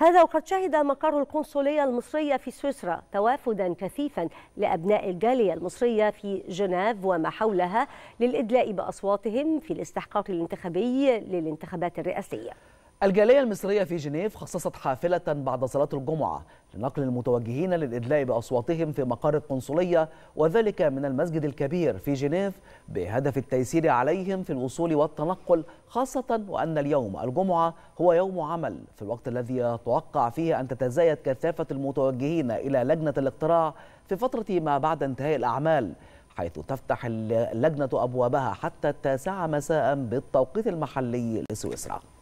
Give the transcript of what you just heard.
هذا وقد شهد مقر القنصلية المصرية في سويسرا توافدا كثيفا لأبناء الجالية المصرية في جنيف وما حولها للإدلاء بأصواتهم في الاستحقاق الانتخابي للانتخابات الرئاسية الجالية المصرية في جنيف خصصت حافلة بعد صلاة الجمعة لنقل المتوجهين للإدلاء بأصواتهم في مقر القنصلية وذلك من المسجد الكبير في جنيف بهدف التيسير عليهم في الوصول والتنقل خاصة وأن اليوم الجمعة هو يوم عمل في الوقت الذي يتوقع فيه أن تتزايد كثافة المتوجهين إلى لجنة الاقتراع في فترة ما بعد انتهاء الأعمال حيث تفتح اللجنة أبوابها حتى التاسعة مساء بالتوقيت المحلي لسويسرا